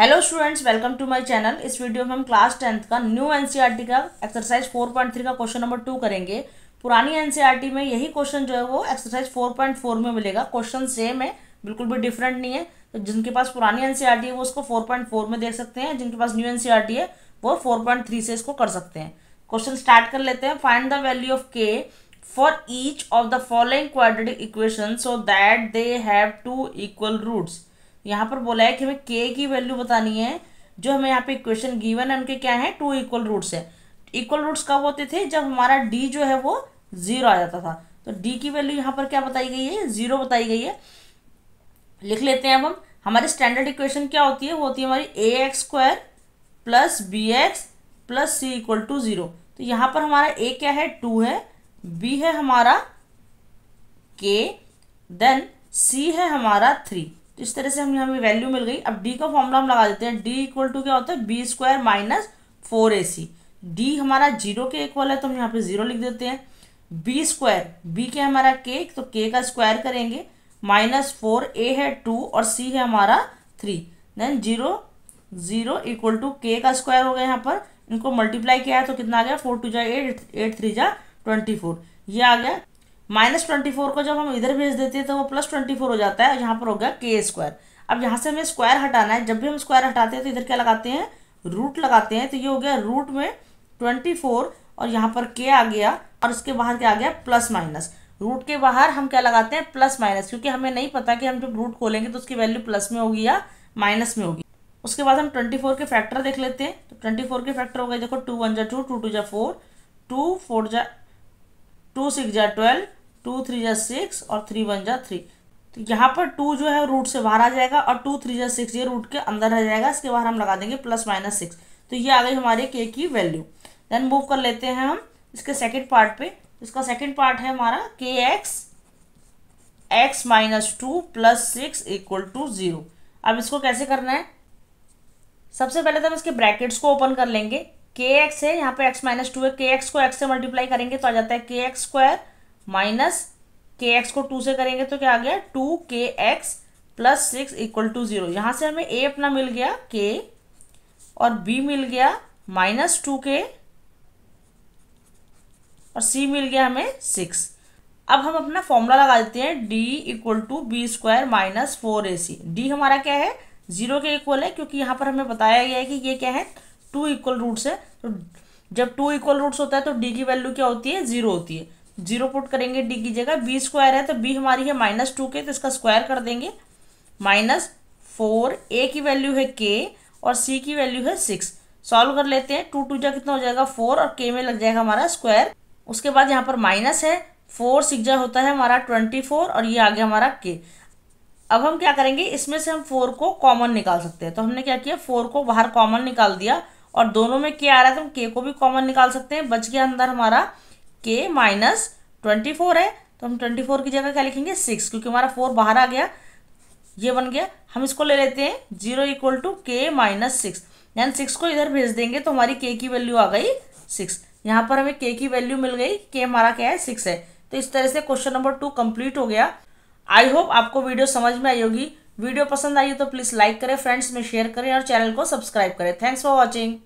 hello students welcome to my channel इस video में हम क्लास टेंथ का न्यू एनसीईआरटी e का एक्सरसाइज 4.3 का क्वेश्चन नंबर टू करेंगे पुरानी एनसीईआरटी e में यही क्वेश्चन जो है वो एक्सरसाइज 4.4 में मिलेगा क्वेश्चन सेम है बिल्कुल भी डिफरेंट नहीं है तो जिनके पास पुरानी एन e है वो उसको फोर में देख सकते हैं जिनके पास न्यू एन है वो फोर से इसको कर सकते हैं क्वेश्चन स्टार्ट कर लेते हैं find the value of k for each of the following quadratic equation so that they have two equal roots यहाँ पर बोला है कि हमें के की वैल्यू बतानी है जो हमें यहाँ पे इक्वेशन गिवन है उनके क्या है टू इक्वल रूट्स है इक्वल रूट्स कब होते थे जब हमारा डी जो है वो जीरो आ जाता था तो डी की वैल्यू यहाँ पर क्या बताई गई है जीरो बताई गई है लिख लेते हैं अब हम हमारी स्टैंडर्ड इक्वेशन क्या होती है वो होती है हमारी a x square plus b x plus c equal to zero तो यहाँ पर हमारा ए क्या है टू है बी है हमारा के देन सी है हमारा थ्री तो इस तरह से हमें हमें वैल्यू मिल गई अब डी का फॉर्मूला हम लगा देते हैं डी इक्वल टू क्या होता है b square minus four a c D हमारा जीरो के इक्वल है तो हम यहाँ पे जीरो लिख देते हैं बी स्क्वायर बी के हमारा के तो के का स्क्वायर करेंगे माइनस फोर ए है टू और सी है हमारा three then zero zero equal to k का स्क्वायर हो गया यहाँ पर इनको मल्टीप्लाई किया है तो कितना आ गया फोर टू जा एट एट थ्री जा ट्वेंटी फोर ये आ गया माइनस ट्वेंटी फोर को जब हम इधर भेज देते हैं तो वो प्लस ट्वेंटी फोर हो जाता है यहाँ पर हो गया के स्क्वायर अब यहाँ से हमें स्क्वायर हटाना है जब भी हम स्क्वायर हटाते हैं तो इधर क्या लगाते हैं रूट लगाते हैं तो ये हो गया रूट में ट्वेंटी फोर और यहाँ पर के आ गया और उसके बाहर क्या आ गया प्लस माइनस रूट के बाहर हम क्या लगाते हैं प्लस माइनस क्योंकि हमें नहीं पता कि हम जब रूट खोलेंगे तो उसकी वैल्यू प्लस में होगी या माइनस में होगी उसके बाद हम ट्वेंटी फोर के फैक्टर देख लेते हैं तो ट्वेंटी फोर के फैक्टर हो गए देखो टू वन जा टू टू टू जा फोर टू फोर जा टू सिक्स जा ट्वेल्व टू थ्री जा सिक्स और थ्री वन जै थ्री तो यहाँ पर टू जो है रूट से बाहर आ जाएगा और टू थ्री जै सिक्स ये रूट के अंदर रह जाएगा इसके बाहर हम लगा देंगे प्लस माइनस सिक्स तो ये आ गई हमारे के की वैल्यू देन मूव कर लेते हैं हम इसके सेकेंड पार्ट पे इसका सेकेंड पार्ट है हमारा k x x minus two plus six equal to zero अब इसको कैसे करना है सबसे पहले तो हम इसके ब्रैकेट्स को ओपन कर लेंगे के एक्स है यहाँ पे एक्स माइनस टू है के एक्स को एक्स से मल्टीप्लाई करेंगे तो आ जाता है k x square minus k x को टू से करेंगे तो क्या आ गया two k x plus six equal to zero यहाँ से हमें ए अपना मिल गया के और बी मिल गया माइनस टू के और सी मिल गया हमें सिक्स अब हम अपना फॉर्मूला लगा देते हैं D equal to b square minus four a c D हमारा क्या है जीरो के इक्वल है क्योंकि यहाँ पर हमें बताया गया है कि ये क्या है टू इक्वल रूट्स है तो जब टू इक्वल रूट्स होता है तो डी की वैल्यू क्या होती है जीरो होती है जीरो पुट करेंगे डी की जगह बी स्क्वायर है तो बी हमारी है माइनस टू के तो इसका स्क्वायर कर देंगे माइनस फोर ए की वैल्यू है के और सी की वैल्यू है सिक्स सॉल्व कर लेते हैं टू टू जा कितना हो जाएगा फोर और के में लग जाएगा हमारा स्क्वायर उसके बाद यहाँ पर माइनस है फोर सिक्स जा होता है हमारा ट्वेंटी फोर और ये आ गया हमारा के अब हम क्या करेंगे इसमें से हम फोर को कॉमन निकाल सकते हैं तो हमने क्या किया फोर को बाहर कॉमन निकाल दिया और दोनों में के आ रहा है तो हम के को भी कॉमन निकाल सकते हैं बच गया अंदर हमारा के माइनस ट्वेंटी फोर है तो हम ट्वेंटी फोर की जगह क्या लिखेंगे सिक्स क्योंकि हमारा फोर बाहर आ गया ये बन गया हम इसको ले लेते हैं zero equal to k minus six यानी सिक्स को इधर भेज देंगे तो हमारी के की वैल्यू आ गई सिक्स यहाँ पर हमें के की वैल्यू मिल गई के हमारा क्या है सिक्स है तो इस तरह से क्वेश्चन नंबर टू कंप्लीट हो गया आई होप आपको वीडियो समझ में आई होगी वीडियो पसंद आई हो तो प्लीज़ लाइक करें फ्रेंड्स में शेयर करें और चैनल को सब्सक्राइब करें थैंक्स फॉर वॉचिंग